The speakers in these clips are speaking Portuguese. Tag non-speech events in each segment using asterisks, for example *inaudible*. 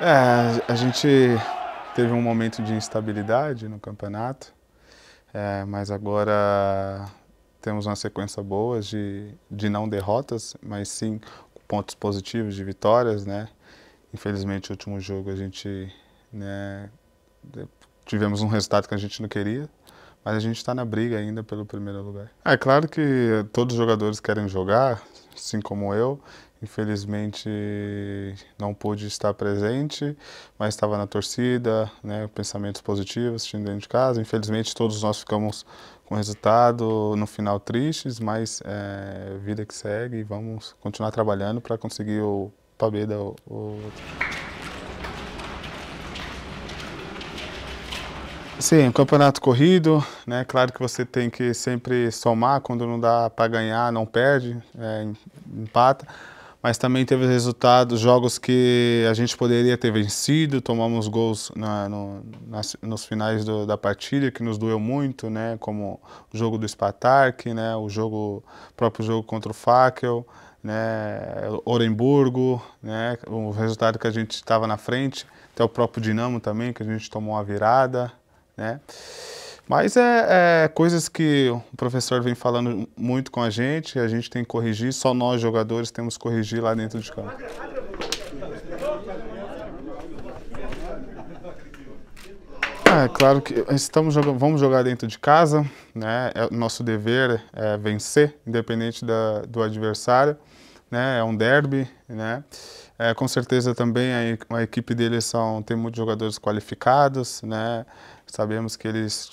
É, a gente teve um momento de instabilidade no campeonato, é, mas agora temos uma sequência boa de, de não derrotas, mas sim pontos positivos de vitórias, né? Infelizmente, o último jogo a gente né, tivemos um resultado que a gente não queria, mas a gente está na briga ainda pelo primeiro lugar. É claro que todos os jogadores querem jogar, assim como eu, infelizmente não pude estar presente, mas estava na torcida, né, pensamentos positivos, assistindo dentro de casa. Infelizmente todos nós ficamos com resultado no final tristes, mas é, vida que segue e vamos continuar trabalhando para conseguir o Pabeda. O, o... Sim, campeonato corrido, né? Claro que você tem que sempre somar, quando não dá para ganhar, não perde, é, empata mas também teve resultados, jogos que a gente poderia ter vencido, tomamos gols na, no, nas, nos finais do, da partida, que nos doeu muito, né? como o jogo do Spartak, né? o jogo, próprio jogo contra o Fackel, né? Oremburgo, né? o resultado que a gente estava na frente, até o próprio Dinamo também, que a gente tomou uma virada. Né? Mas é, é, coisas que o professor vem falando muito com a gente, a gente tem que corrigir, só nós jogadores temos que corrigir lá dentro de campo. É claro que estamos jogando, vamos jogar dentro de casa, né? É, nosso dever é vencer, independente da, do adversário, né? É um derby, né? É, com certeza também a, a equipe deles são, tem muitos jogadores qualificados, né? Sabemos que eles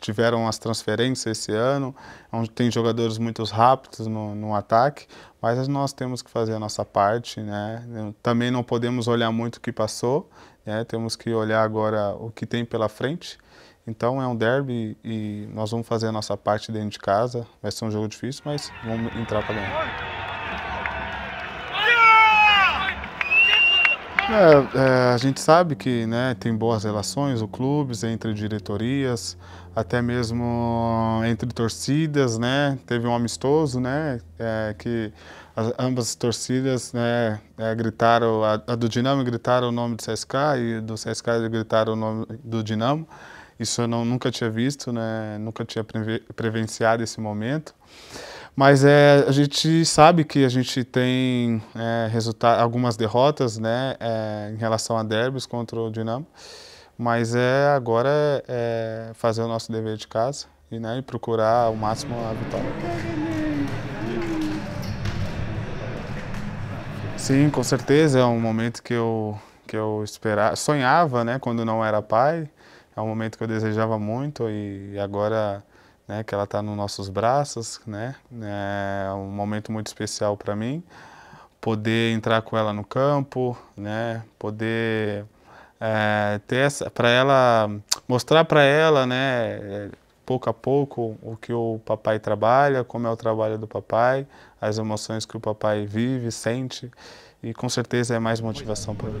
tiveram as transferências esse ano, é onde tem jogadores muito rápidos no, no ataque, mas nós temos que fazer a nossa parte, né? Também não podemos olhar muito o que passou, né? Temos que olhar agora o que tem pela frente. Então é um derby e nós vamos fazer a nossa parte dentro de casa. Vai ser um jogo difícil, mas vamos entrar para ganhar. É, é, a gente sabe que né, tem boas relações, o clubes, entre diretorias, até mesmo entre torcidas, né? Teve um amistoso, né? É, que as, ambas as torcidas né, é, gritaram, a, a, do Dinamo gritaram o nome do CSK e do CSK gritaram o nome do Dinamo. Isso eu não, nunca tinha visto, né? Nunca tinha prevenciado esse momento. Mas é, a gente sabe que a gente tem é, algumas derrotas né, é, em relação a derbys contra o Dinamo, mas é, agora é, fazer o nosso dever de casa e, né, e procurar o máximo a vitória. Sim, com certeza, é um momento que eu, que eu esperava, sonhava né, quando não era pai, é um momento que eu desejava muito e agora né, que ela está nos nossos braços, né, é um momento muito especial para mim, poder entrar com ela no campo, né, poder é, ter essa, para ela mostrar para ela, né, pouco a pouco o que o papai trabalha, como é o trabalho do papai, as emoções que o papai vive, sente e com certeza é mais motivação para mim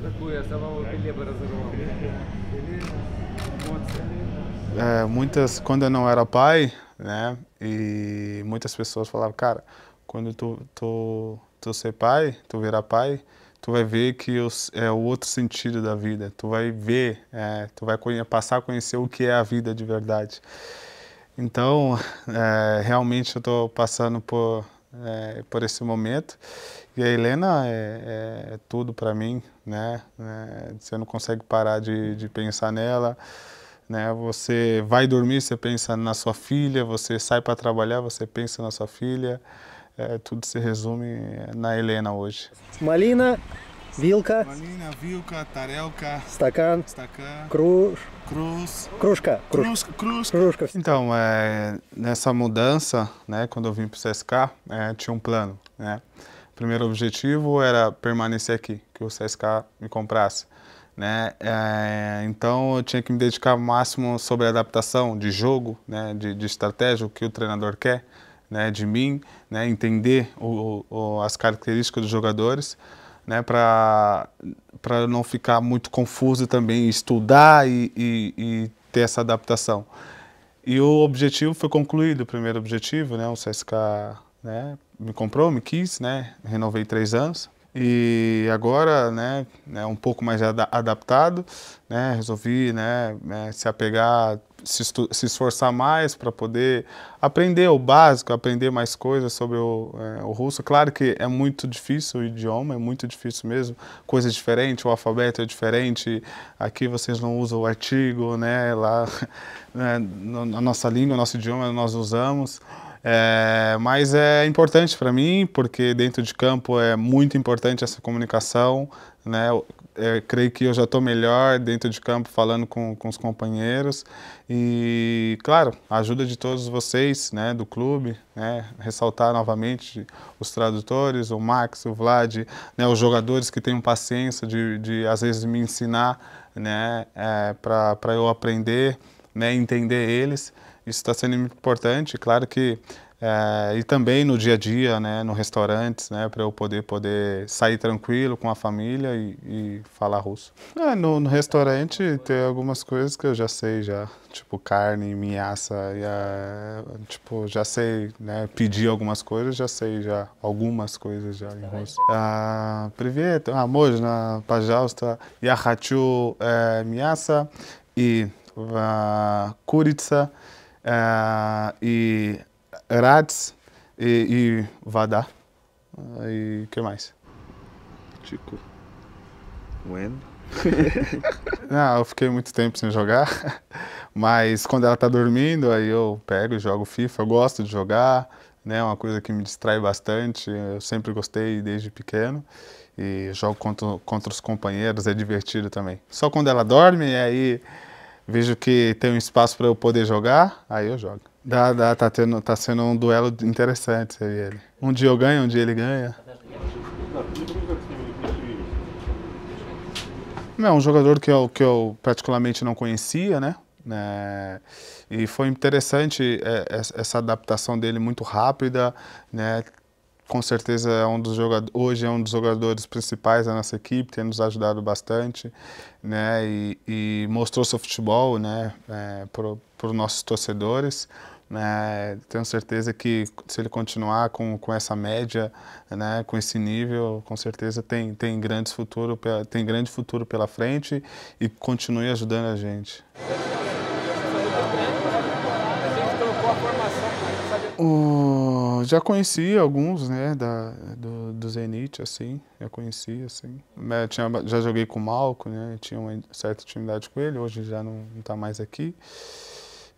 é, muitas, quando eu não era pai, né, e muitas pessoas falavam, cara, quando tu, tu, tu ser pai, tu virar pai, tu vai ver que os, é o outro sentido da vida, tu vai ver, é, tu vai passar a conhecer o que é a vida de verdade. Então, é, realmente eu estou passando por, é, por esse momento e a Helena é, é, é tudo para mim, né, né? você não consegue parar de, de pensar nela, né? Você vai dormir, você pensa na sua filha, você sai para trabalhar, você pensa na sua filha. É, tudo se resume na Helena hoje. Malina, Vilka, Malina, Vilka, Tarelka, Stakan, Stakan Cruz, Cruz, Cruzca, Cruz, Cruz, Cruzca. Então, é, nessa mudança, né, quando eu vim para o CSK, é, tinha um plano, né? Primeiro objetivo era permanecer aqui, que o CSK me comprasse. Né? É, então eu tinha que me dedicar ao máximo sobre a adaptação de jogo, né? de, de estratégia, o que o treinador quer né? de mim, né? entender o, o, as características dos jogadores, né? para não ficar muito confuso também, estudar e, e, e ter essa adaptação. E o objetivo foi concluído, o primeiro objetivo, né? O CSK né? me comprou, me quis, né? Renovei três anos e agora, né, né, um pouco mais ad adaptado, né, resolvi, né, né se apegar, se, se esforçar mais para poder aprender o básico, aprender mais coisas sobre o, é, o, russo. Claro que é muito difícil o idioma, é muito difícil mesmo, coisas diferentes, o alfabeto é diferente, aqui vocês não usam o artigo, né, lá, *laughs* né, na nossa língua, nosso idioma nós usamos, é, mas é importante para mim, porque dentro de campo é muito importante essa comunicação. Né? Eu, é, creio que eu já estou melhor dentro de campo falando com, com os companheiros. E, claro, a ajuda de todos vocês né, do clube. Né? Ressaltar novamente os tradutores, o Max, o Vlad, né, os jogadores que têm paciência de, de às vezes, me ensinar né, é, para eu aprender né, entender eles. Isso está sendo muito importante. Claro que é, e também no dia a dia, né, no restaurantes, né, para eu poder poder sair tranquilo com a família e, e falar russo. É, no, no, restaurante tem algumas coisas que eu já sei já, tipo carne, minhaça, e, eh, tipo já sei, né, pedir algumas coisas, já sei já algumas coisas já em tá russo. Ah, привет, а можно, пожалуйста, я хочу мясо и Kuritsa uh, eh, e Rats e, e Vada. Uh, eh, e que mais? Tico When? Não, *laughs* ah, eu fiquei muito tempo sem jogar, *laughs* mas quando ela tá dormindo, aí eu pego e jogo FIFA. Eu gosto de jogar, né? É uma coisa que me distrai bastante. Eu sempre gostei desde pequeno e jogo contra, contra os companheiros, é divertido também. Só quando ela dorme, aí vejo que tem um espaço para eu poder jogar, aí eu jogo. Dá, dá, tá, tendo, tá sendo um duelo interessante e ele. Um dia eu ganho, um dia ele ganha. É um jogador que eu, que eu particularmente não conhecia, né? É, e foi interessante é, essa adaptação dele muito rápida, né? com certeza é um dos jogadores, hoje é um dos jogadores principais da nossa equipe, tem nos ajudado bastante, né? E, e mostrou seu futebol, né? É, para os nossos torcedores. Né? Tenho certeza que se ele continuar com, com essa média, né? Com esse nível, com certeza tem tem grandes futuro tem grande futuro pela frente e continue ajudando a gente. O já conhecia alguns, né, da, do, do Zenit, assim, já conhecia, assim. Né, tinha, já joguei com o Malco, né, tinha uma certa intimidade com ele, hoje já não, não tá mais aqui.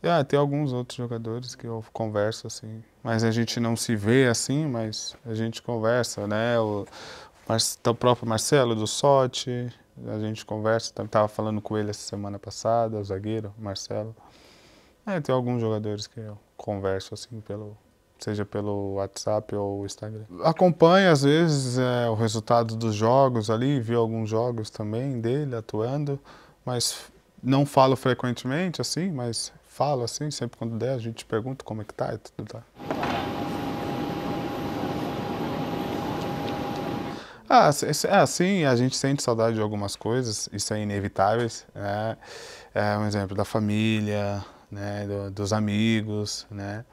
E, ah, tem alguns outros jogadores que eu converso, assim, mas a gente não se vê assim, mas a gente conversa, né, o, tá o próprio Marcelo do Sote, a gente conversa, tá, tava falando com ele essa semana passada, o zagueiro, Marcelo. É, tem alguns jogadores que eu converso, assim, pelo seja pelo WhatsApp ou Instagram. Acompanha às vezes é, o resultado dos jogos ali, vi alguns jogos também dele atuando, mas não falo frequentemente assim, mas falo assim, sempre quando der a gente pergunta como é que tá e tudo tá. Ah, é sim, a gente sente saudade de algumas coisas, isso é inevitável, né? É um exemplo da família, né, Do, dos amigos, né?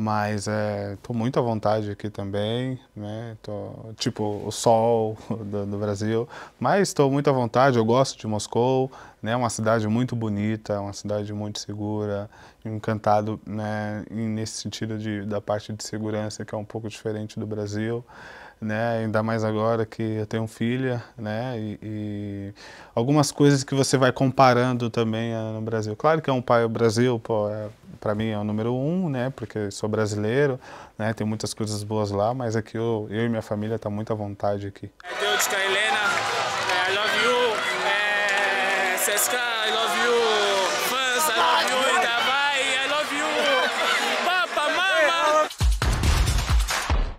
Mas estou é, muito à vontade aqui também, né? Tô, tipo, o sol *laughs* do, do Brasil. Mas estou muito à vontade, eu gosto de Moscou, né? Uma cidade muito bonita, uma cidade muito segura. Encantado né? E nesse sentido de, da parte de segurança, que é um pouco diferente do Brasil né? Ainda mais agora que eu tenho filha, né? E, e algumas coisas que você vai comparando também eh, no Brasil. Claro que é um pai o Brasil, para é, mim é o número um, né? Porque sou brasileiro, né? Tem muitas coisas boas lá, mas aqui é eu, eu e minha família tá muito à vontade aqui. Deus, Helena, eh, I love you. Eh, I love you.